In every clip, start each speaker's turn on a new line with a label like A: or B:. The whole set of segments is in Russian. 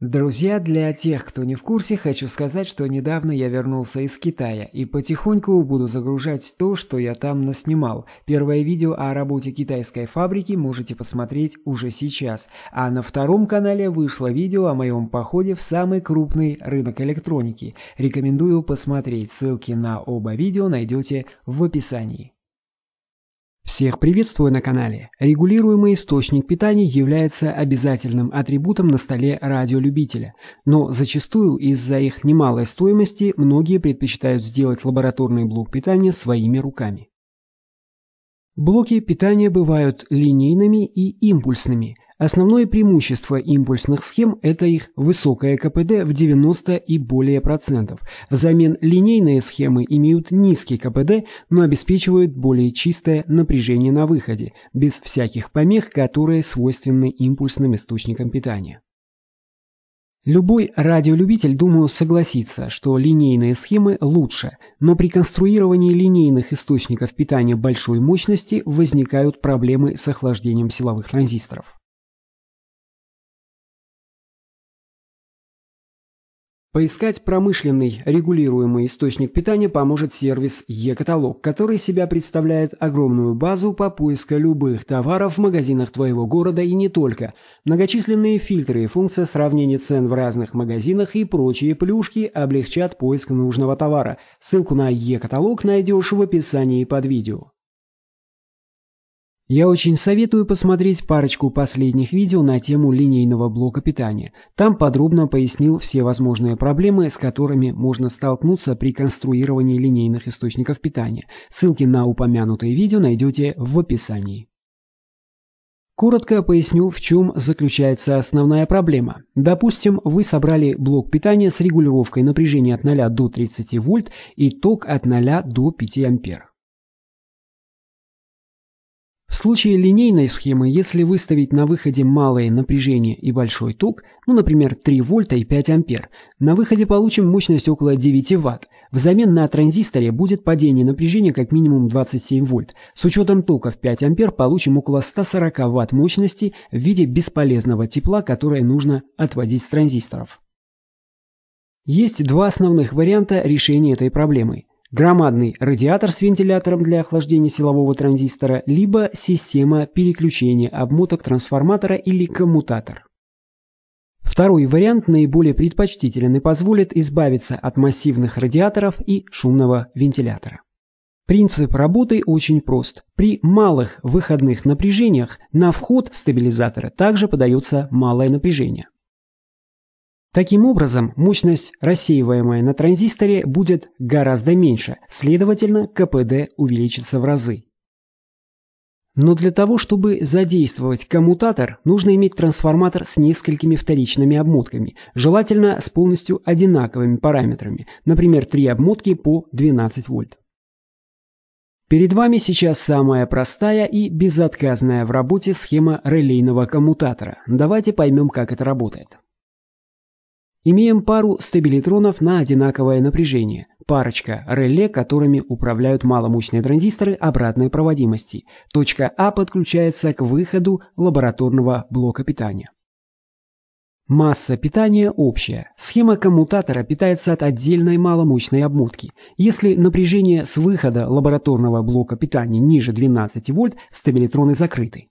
A: Друзья, для тех, кто не в курсе, хочу сказать, что недавно я вернулся из Китая и потихоньку буду загружать то, что я там наснимал. Первое видео о работе китайской фабрики можете посмотреть уже сейчас, а на втором канале вышло видео о моем походе в самый крупный рынок электроники. Рекомендую посмотреть, ссылки на оба видео найдете в описании. Всех приветствую на канале. Регулируемый источник питания является обязательным атрибутом на столе радиолюбителя, но зачастую из-за их немалой стоимости многие предпочитают сделать лабораторный блок питания своими руками. Блоки питания бывают линейными и импульсными. Основное преимущество импульсных схем – это их высокое КПД в 90 и более процентов. Взамен линейные схемы имеют низкий КПД, но обеспечивают более чистое напряжение на выходе, без всяких помех, которые свойственны импульсным источникам питания. Любой радиолюбитель, думаю, согласится, что линейные схемы лучше, но при конструировании линейных источников питания большой мощности возникают проблемы с охлаждением силовых транзисторов. Поискать промышленный регулируемый источник питания поможет сервис «Е-каталог», который себя представляет огромную базу по поиску любых товаров в магазинах твоего города и не только, многочисленные фильтры функция сравнения цен в разных магазинах и прочие плюшки облегчат поиск нужного товара. Ссылку на «Е-каталог» найдешь в описании под видео. Я очень советую посмотреть парочку последних видео на тему линейного блока питания. Там подробно пояснил все возможные проблемы, с которыми можно столкнуться при конструировании линейных источников питания. Ссылки на упомянутые видео найдете в описании. Коротко поясню, в чем заключается основная проблема. Допустим, вы собрали блок питания с регулировкой напряжения от 0 до 30 вольт и ток от 0 до 5 ампер. В случае линейной схемы, если выставить на выходе малое напряжение и большой ток, ну, например, 3 вольта и 5 ампер, на выходе получим мощность около 9 ватт. Взамен на транзисторе будет падение напряжения как минимум 27 вольт. С учетом тока в 5 ампер получим около 140 ватт мощности в виде бесполезного тепла, которое нужно отводить с транзисторов. Есть два основных варианта решения этой проблемы. Громадный радиатор с вентилятором для охлаждения силового транзистора, либо система переключения обмоток трансформатора или коммутатор. Второй вариант наиболее предпочтителен и позволит избавиться от массивных радиаторов и шумного вентилятора. Принцип работы очень прост. При малых выходных напряжениях на вход стабилизатора также подается малое напряжение. Таким образом, мощность, рассеиваемая на транзисторе, будет гораздо меньше, следовательно, КПД увеличится в разы. Но для того, чтобы задействовать коммутатор, нужно иметь трансформатор с несколькими вторичными обмотками, желательно с полностью одинаковыми параметрами, например, три обмотки по 12 вольт. Перед вами сейчас самая простая и безотказная в работе схема релейного коммутатора. Давайте поймем, как это работает. Имеем пару стабилитронов на одинаковое напряжение, парочка реле, которыми управляют маломощные транзисторы обратной проводимости. Точка А подключается к выходу лабораторного блока питания. Масса питания общая. Схема коммутатора питается от отдельной маломощной обмотки. Если напряжение с выхода лабораторного блока питания ниже 12 вольт, стабилитроны закрыты.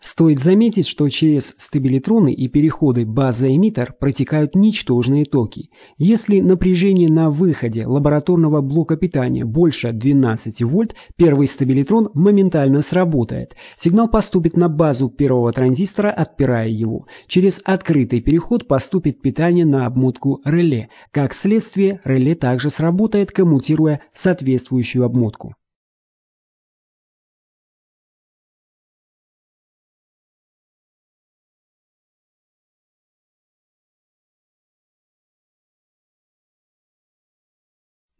A: Стоит заметить, что через стабилитроны и переходы база-эмиттер протекают ничтожные токи. Если напряжение на выходе лабораторного блока питания больше 12 вольт, первый стабилитрон моментально сработает. Сигнал поступит на базу первого транзистора, отпирая его. Через открытый переход поступит питание на обмотку реле. Как следствие, реле также сработает, коммутируя соответствующую обмотку.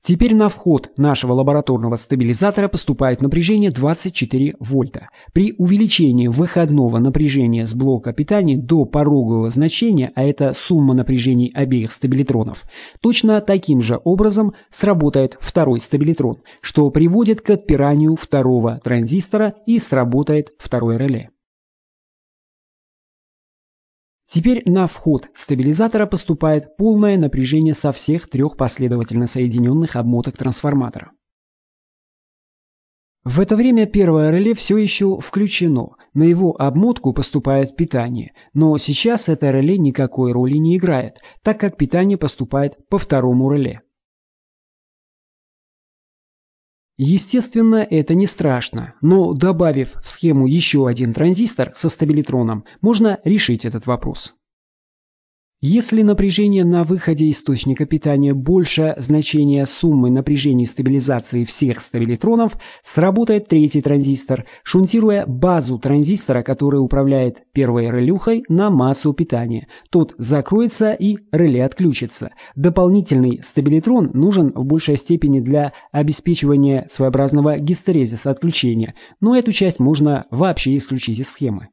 A: Теперь на вход нашего лабораторного стабилизатора поступает напряжение 24 вольта. При увеличении выходного напряжения с блока питания до порогового значения, а это сумма напряжений обеих стабилитронов, точно таким же образом сработает второй стабилитрон, что приводит к отпиранию второго транзистора и сработает второе реле. Теперь на вход стабилизатора поступает полное напряжение со всех трех последовательно соединенных обмоток трансформатора. В это время первое реле все еще включено, на его обмотку поступает питание, но сейчас это реле никакой роли не играет, так как питание поступает по второму реле. Естественно, это не страшно, но добавив в схему еще один транзистор со стабилитроном, можно решить этот вопрос. Если напряжение на выходе источника питания больше значения суммы напряжений стабилизации всех стабилитронов, сработает третий транзистор, шунтируя базу транзистора, который управляет первой релюхой, на массу питания. Тот закроется и реле отключится. Дополнительный стабилитрон нужен в большей степени для обеспечивания своеобразного гистерезиса отключения, но эту часть можно вообще исключить из схемы.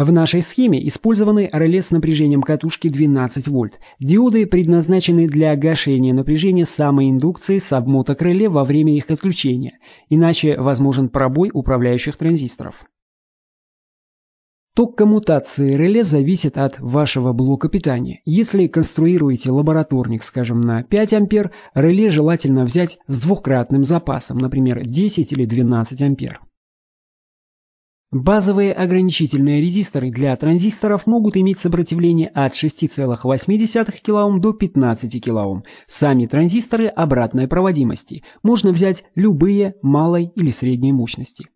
A: В нашей схеме использованы реле с напряжением катушки 12 вольт. Диоды предназначены для гашения напряжения самой индукции с обмоток реле во время их отключения, иначе возможен пробой управляющих транзисторов. Ток коммутации реле зависит от вашего блока питания. Если конструируете лабораторник, скажем, на 5 ампер, реле желательно взять с двукратным запасом, например, 10 или 12 ампер. Базовые ограничительные резисторы для транзисторов могут иметь сопротивление от 6,8 кОм до 15 кОм. Сами транзисторы обратной проводимости. Можно взять любые малой или средней мощности.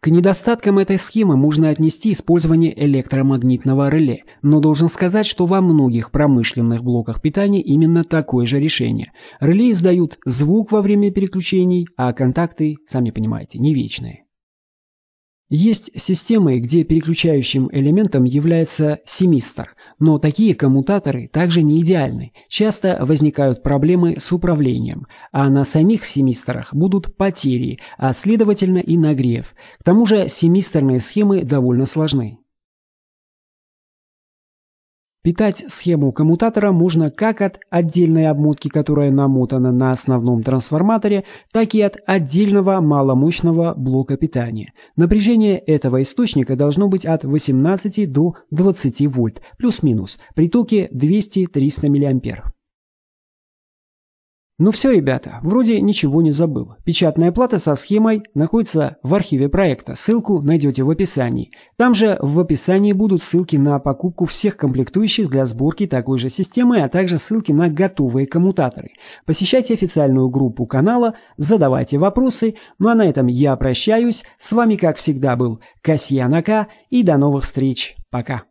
A: К недостаткам этой схемы можно отнести использование электромагнитного реле, но должен сказать, что во многих промышленных блоках питания именно такое же решение. Реле издают звук во время переключений, а контакты, сами понимаете, не вечные. Есть системы, где переключающим элементом является семистр, но такие коммутаторы также не идеальны. Часто возникают проблемы с управлением, а на самих семистрах будут потери, а следовательно и нагрев. К тому же семистерные схемы довольно сложны. Питать схему коммутатора можно как от отдельной обмотки, которая намотана на основном трансформаторе, так и от отдельного маломощного блока питания. Напряжение этого источника должно быть от 18 до 20 вольт, плюс-минус, при 200-300 миллиампер. Ну все, ребята, вроде ничего не забыл. Печатная плата со схемой находится в архиве проекта. Ссылку найдете в описании. Там же в описании будут ссылки на покупку всех комплектующих для сборки такой же системы, а также ссылки на готовые коммутаторы. Посещайте официальную группу канала, задавайте вопросы. Ну а на этом я прощаюсь. С вами, как всегда, был Касьян Ака и до новых встреч. Пока.